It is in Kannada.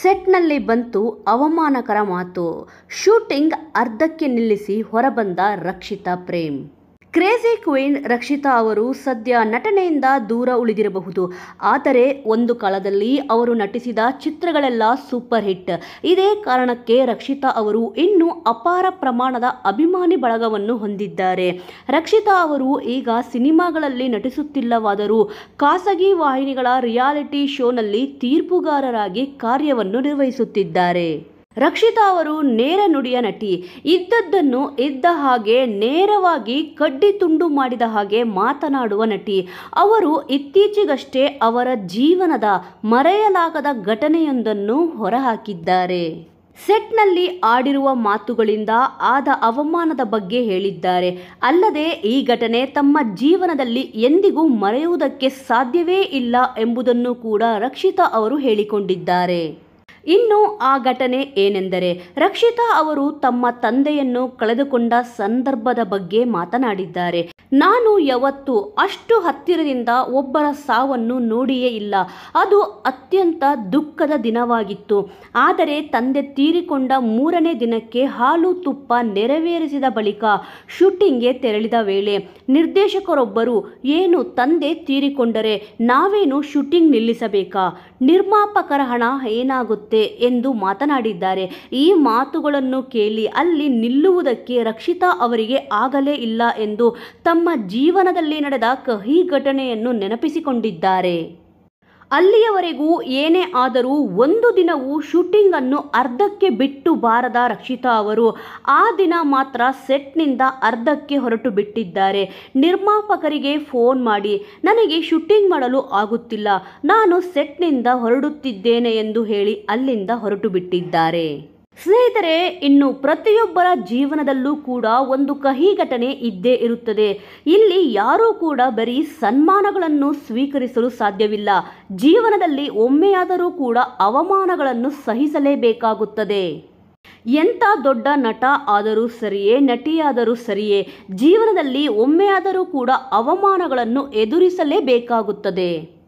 ಸೆಟ್ನಲ್ಲಿ ಬಂತು ಅವಮಾನಕರ ಮಾತು ಶೂಟಿಂಗ್ ಅರ್ಧಕ್ಕೆ ನಿಲ್ಲಿಸಿ ಹೊರಬಂದ ರಕ್ಷಿತಾ ಪ್ರೇಮ್ ಕ್ರೇಜಿ ಕ್ವೀನ್ ರಕ್ಷಿತಾ ಅವರು ಸದ್ಯ ನಟನೆಯಿಂದ ದೂರ ಉಳಿದಿರಬಹುದು ಆದರೆ ಒಂದು ಕಾಲದಲ್ಲಿ ಅವರು ನಟಿಸಿದ ಚಿತ್ರಗಳೆಲ್ಲ ಸೂಪರ್ ಹಿಟ್ ಇದೇ ಕಾರಣಕ್ಕೆ ರಕ್ಷಿತಾ ಅವರು ಇನ್ನೂ ಅಪಾರ ಪ್ರಮಾಣದ ಅಭಿಮಾನಿ ಬಳಗವನ್ನು ಹೊಂದಿದ್ದಾರೆ ರಕ್ಷಿತಾ ಅವರು ಈಗ ಸಿನಿಮಾಗಳಲ್ಲಿ ನಟಿಸುತ್ತಿಲ್ಲವಾದರೂ ಖಾಸಗಿ ವಾಹಿನಿಗಳ ರಿಯಾಲಿಟಿ ಶೋನಲ್ಲಿ ತೀರ್ಪುಗಾರರಾಗಿ ಕಾರ್ಯವನ್ನು ನಿರ್ವಹಿಸುತ್ತಿದ್ದಾರೆ ರಕ್ಷಿತಾ ಅವರು ನೇರ ನುಡಿಯ ನಟಿ ಇದ್ದದ್ದನ್ನು ಇದ್ದ ಹಾಗೆ ನೇರವಾಗಿ ಕಡ್ಡಿ ತುಂಡು ಮಾಡಿದ ಹಾಗೆ ಮಾತನಾಡುವ ನಟಿ ಅವರು ಇತ್ತೀಚೆಗಷ್ಟೇ ಅವರ ಜೀವನದ ಮರೆಯಲಾಗದ ಘಟನೆಯೊಂದನ್ನು ಹೊರಹಾಕಿದ್ದಾರೆ ಸೆಟ್ನಲ್ಲಿ ಆಡಿರುವ ಮಾತುಗಳಿಂದ ಆದ ಅವಮಾನದ ಬಗ್ಗೆ ಹೇಳಿದ್ದಾರೆ ಅಲ್ಲದೆ ಈ ಘಟನೆ ತಮ್ಮ ಜೀವನದಲ್ಲಿ ಎಂದಿಗೂ ಮರೆಯುವುದಕ್ಕೆ ಸಾಧ್ಯವೇ ಇಲ್ಲ ಎಂಬುದನ್ನು ಕೂಡ ರಕ್ಷಿತಾ ಅವರು ಹೇಳಿಕೊಂಡಿದ್ದಾರೆ ಇನ್ನು ಆ ಘಟನೆ ಏನೆಂದರೆ ರಕ್ಷಿತಾ ಅವರು ತಮ್ಮ ತಂದೆಯನ್ನು ಕಳೆದುಕೊಂಡ ಸಂದರ್ಭದ ಬಗ್ಗೆ ಮಾತನಾಡಿದ್ದಾರೆ ನಾನು ಯಾವತ್ತು ಅಷ್ಟು ಹತ್ತಿರದಿಂದ ಒಬ್ಬರ ಸಾವನ್ನು ನೋಡಿಯೇ ಇಲ್ಲ ಅದು ಅತ್ಯಂತ ದುಃಖದ ದಿನವಾಗಿತ್ತು ಆದರೆ ತಂದೆ ತೀರಿಕೊಂಡ ಮೂರನೇ ದಿನಕ್ಕೆ ಹಾಲು ತುಪ್ಪ ನೆರವೇರಿಸಿದ ಬಳಿಕ ಶೂಟಿಂಗ್ಗೆ ತೆರಳಿದ ವೇಳೆ ನಿರ್ದೇಶಕರೊಬ್ಬರು ಏನು ತಂದೆ ತೀರಿಕೊಂಡರೆ ನಾವೇನು ಶೂಟಿಂಗ್ ನಿಲ್ಲಿಸಬೇಕಾ ನಿರ್ಮಾಪಕರ ಹಣ ಏನಾಗುತ್ತೆ ಎಂದು ಮಾತನಾಡಿದ್ದಾರೆ ಈ ಮಾತುಗಳನ್ನು ಕೇಳಿ ಅಲ್ಲಿ ನಿಲ್ಲುವುದಕ್ಕೆ ರಕ್ಷಿತಾ ಅವರಿಗೆ ಆಗಲೇ ಇಲ್ಲ ಎಂದು ತಮ್ಮ ಜೀವನದಲ್ಲಿ ನಡೆದ ಕಹಿ ಘಟನೆಯನ್ನು ನೆನಪಿಸಿಕೊಂಡಿದ್ದಾರೆ ಅಲ್ಲಿಯವರೆಗೂ ಏನೇ ಆದರೂ ಒಂದು ದಿನವೂ ಶೂಟಿಂಗನ್ನು ಅರ್ಧಕ್ಕೆ ಬಿಟ್ಟು ಬಾರದ ರಕ್ಷಿತಾ ಅವರು ಆ ದಿನ ಮಾತ್ರ ಸೆಟ್ನಿಂದ ಅರ್ಧಕ್ಕೆ ಹೊರಟು ಬಿಟ್ಟಿದ್ದಾರೆ ನಿರ್ಮಾಪಕರಿಗೆ ಫೋನ್ ಮಾಡಿ ನನಗೆ ಶೂಟಿಂಗ್ ಮಾಡಲು ಆಗುತ್ತಿಲ್ಲ ನಾನು ಸೆಟ್ನಿಂದ ಹೊರಡುತ್ತಿದ್ದೇನೆ ಎಂದು ಹೇಳಿ ಅಲ್ಲಿಂದ ಹೊರಟು ಬಿಟ್ಟಿದ್ದಾರೆ ಸ್ನೇಹಿತರೆ ಇನ್ನು ಪ್ರತಿಯೊಬ್ಬರ ಜೀವನದಲ್ಲೂ ಕೂಡ ಒಂದು ಕಹಿ ಘಟನೆ ಇದ್ದೇ ಇರುತ್ತದೆ ಇಲ್ಲಿ ಯಾರೂ ಕೂಡ ಬರೀ ಸನ್ಮಾನಗಳನ್ನು ಸ್ವೀಕರಿಸಲು ಸಾಧ್ಯವಿಲ್ಲ ಜೀವನದಲ್ಲಿ ಒಮ್ಮೆಯಾದರೂ ಕೂಡ ಅವಮಾನಗಳನ್ನು ಸಹಿಸಲೇಬೇಕಾಗುತ್ತದೆ ಎಂಥ ದೊಡ್ಡ ನಟ ಆದರೂ ಸರಿಯೇ ನಟಿಯಾದರೂ ಸರಿಯೇ ಜೀವನದಲ್ಲಿ ಒಮ್ಮೆಯಾದರೂ ಕೂಡ ಅವಮಾನಗಳನ್ನು ಎದುರಿಸಲೇಬೇಕಾಗುತ್ತದೆ